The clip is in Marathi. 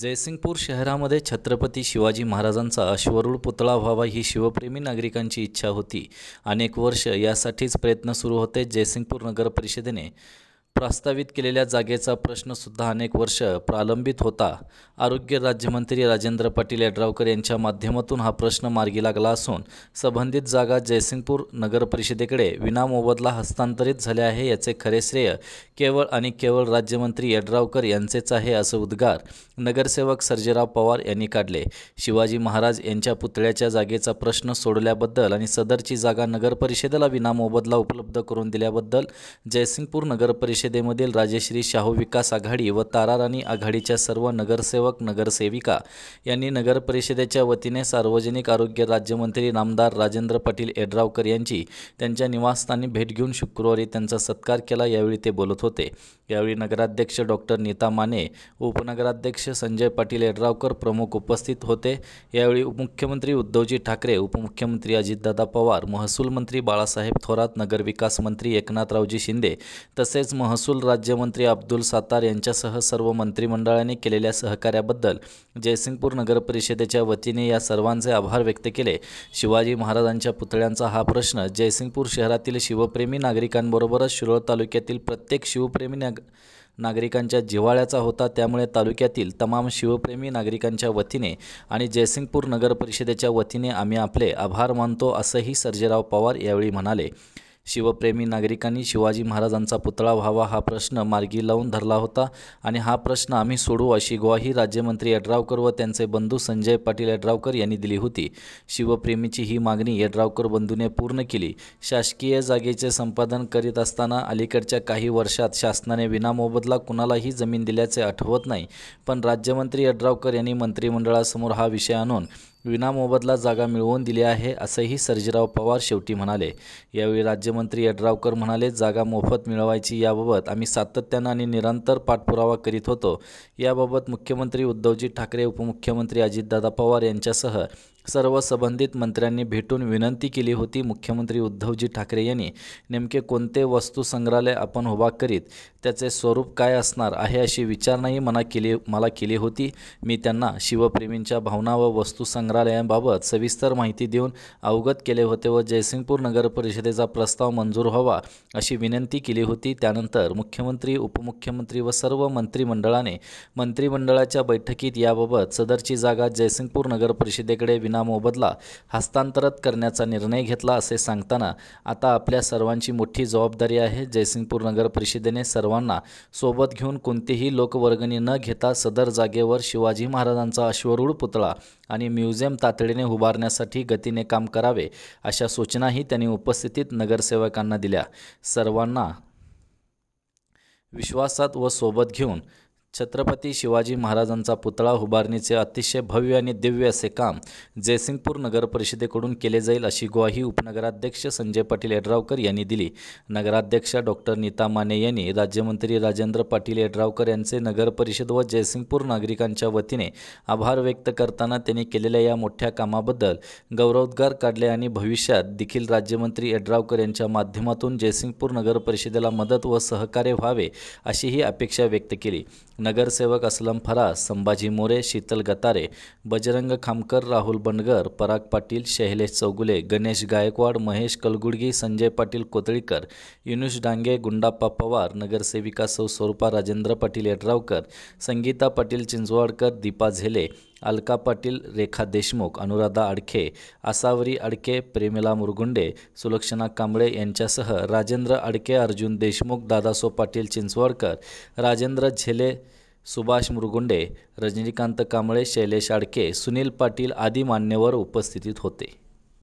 जयसिंगपूर शहरामध्ये छत्रपती शिवाजी महाराजांचा अश्वरूळ पुतळा व्हावा ही शिवप्रेमी नागरिकांची इच्छा होती अनेक वर्ष यासाठीच प्रयत्न सुरू होते जयसिंगपूर नगर परिषदेने प्रस्तावित केलेल्या जागेचा प्रश्नसुद्धा अनेक वर्ष प्रलंबित होता आरोग्य राज्यमंत्री राजेंद्र पाटील यड्रावकर यांच्या माध्यमातून हा प्रश्न मार्गी लागला असून संबंधित जागा जयसिंगपूर नगरपरिषदेकडे विनामोबदला हस्तांतरित झाले आहे याचे खरे श्रेय केवळ आणि केवळ राज्यमंत्री यड्रावकर यांचेच आहे असं उद्गार नगरसेवक सर्जेराव पवार यांनी काढले शिवाजी महाराज यांच्या पुतळ्याच्या जागेचा प्रश्न सोडल्याबद्दल आणि सदरची जागा नगरपरिषदेला परिषदेला विनामोबदला उपलब्ध करून दिल्याबद्दल जयसिंगपूर नगरपरिषद परिषदेमधील राजश्री शाहू विकास आघाडी व ताराराणी आघाडीच्या सर्व नगरसेवक नगरसेविका यांनी नगर परिषदेच्या वतीने सार्वजनिक आरोग्य राज्यमंत्री नामदार राजेंद्र पाटील येड्रावकर यांची त्यांच्या निवासस्थानी भेट घेऊन शुक्रवारी त्यांचा सत्कार केला यावेळी ते बोलत होते यावेळी नगराध्यक्ष डॉक्टर नीता माने उपनगराध्यक्ष संजय पाटील येड्रावकर प्रमुख उपस्थित होते यावेळी उपमुख्यमंत्री उद्धवजी ठाकरे उपमुख्यमंत्री अजितदादा पवार महसूल मंत्री बाळासाहेब थोरात नगरविकास मंत्री एकनाथरावजी शिंदे तसेच मह महसूल राज्यमंत्री अब्दुल सातार यांच्यासह सर्व मंत्रिमंडळाने केलेल्या सहकार्याबद्दल जयसिंगपूर नगर परिषदेच्या वतीने या सर्वांचे आभार व्यक्त केले शिवाजी महाराजांच्या पुतळ्यांचा हा प्रश्न जयसिंगपूर शहरातील शिवप्रेमी नागरिकांबरोबरच शिरोळ तालुक्यातील प्रत्येक शिवप्रेमी नाग नागरिकांच्या जिव्हाळ्याचा होता त्यामुळे तालुक्यातील तमाम शिवप्रेमी नागरिकांच्या वतीने आणि जयसिंगपूर नगरपरिषदेच्या वतीने आम्ही आपले आभार मानतो असंही सर्जेराव पवार यावेळी म्हणाले शिवप्रेमी नागरिकांनी शिवाजी महाराजांचा पुतळा व्हावा हा प्रश्न मार्गी लावून धरला होता आणि हा प्रश्न आम्ही सोडू अशी ग्वाही राज्यमंत्री यड्रावकर व त्यांचे बंधू संजय पाटील यड्रावकर यांनी दिली होती शिवप्रेमीची ही मागणी यड्रावकर बंधूने पूर्ण केली शासकीय जागेचे संपादन करीत असताना अलीकडच्या काही वर्षात शासनाने विनामोबदला कुणालाही जमीन दिल्याचे आठवत नाही पण राज्यमंत्री यड्रावकर यांनी मंत्रिमंडळासमोर हा विषय आणून विनामोबदला जागा मिळवून दिली आहे असंही सर्जीराव पवार शेवटी म्हणाले यावेळी राज्यमंत्री यड्रावकर म्हणाले जागा मोफत मिळवायची याबाबत आम्ही सातत्यानं आणि निरंतर पाठपुरावा करीत होतो याबाबत मुख्यमंत्री उद्धवजी ठाकरे उपमुख्यमंत्री अजितदादा पवार यांच्यासह सर्व संबंधित मंत्र्यांनी भेटून विनंती केली होती मुख्यमंत्री उद्धवजी ठाकरे यांनी नेमके कोणते वस्तू संग्रहालय आपण उभा करीत त्याचे स्वरूप काय असणार आहे अशी विचारणाही मना केली मला केली होती मी त्यांना शिवप्रेमींच्या भावना व वस्तू संग्रहालयाबाबत सविस्तर माहिती देऊन अवगत केले होते व जयसिंगपूर नगर परिषदेचा प्रस्ताव मंजूर व्हावा अशी विनंती केली होती त्यानंतर मुख्यमंत्री उपमुख्यमंत्री व सर्व मंत्रिमंडळाने मंत्रिमंडळाच्या बैठकीत याबाबत सदरची जागा जयसिंगपूर नगर परिषदेकडे मोबदला हस्तांतरित करण्याचा निर्णय घेतला असे सांगताना आता आपल्या सर्वांची मोठी जबाबदारी आहे जयसिंगपूर नगर परिषदेने सर्वांना सोबत घेऊन कोणतीही लोकवर्गणी न घेता सदर जागेवर शिवाजी महाराजांचा अश्वरूढ पुतळा आणि म्युझियम तातडीने उभारण्यासाठी गतीने काम करावे अशा सूचनाही त्यांनी उपस्थितीत नगरसेवकांना दिल्या सर्वांना विश्वासात व सोबत घेऊन छत्रपती शिवाजी महाराजांचा पुतळा उभारणीचे अतिशय भव्य आणि दिव्य असे काम जयसिंगपूर नगर परिषदेकडून केले जाईल अशी ग्वाही उपनगराध्यक्ष संजय पाटील येड्रावकर यांनी दिली नगराध्यक्ष डॉक्टर नीता माने यांनी राज्यमंत्री राजेंद्र पाटील येड्रावकर यांचे नगरपरिषद व जयसिंगपूर नागरिकांच्या वतीने आभार व्यक्त करताना त्यांनी केलेल्या या मोठ्या कामाबद्दल गौरवोद्गार काढले आणि भविष्यात देखील राज्यमंत्री येड्रावकर यांच्या माध्यमातून जयसिंगपूर नगरपरिषदेला मदत व सहकार्य व्हावे अशीही अपेक्षा व्यक्त केली नगरसेवक असलम फरास संभाजी मोरे शीतल गतारे बजरंग खामकर राहुल बनगर पराग पाटील शैलेश चौगुले गणेश गायकवाड महेश कलगुडगी संजय पाटील कोतळीकर युनुष डांगे गुंडाप्पा पवार नगरसेविका सौ स्वरूपा राजेंद्र पाटील यड्रावकर संगीता पाटील चिंचवाडकर दीपा झेले अलका पाटील रेखा देशमुख अनुराधा आडखे आसावरी अडके प्रेमिला मुरगुंडे सुलक्षणा कांबळे यांच्यासह राजेंद्र अडके अर्जुन देशमुख दादासो पाटील चिंचवडकर राजेंद्र झेले सुभाष मुरगुंडे रजनीकांत कांबळे शैलेश आडके सुनील पाटील आदी मान्यवर उपस्थितीत होते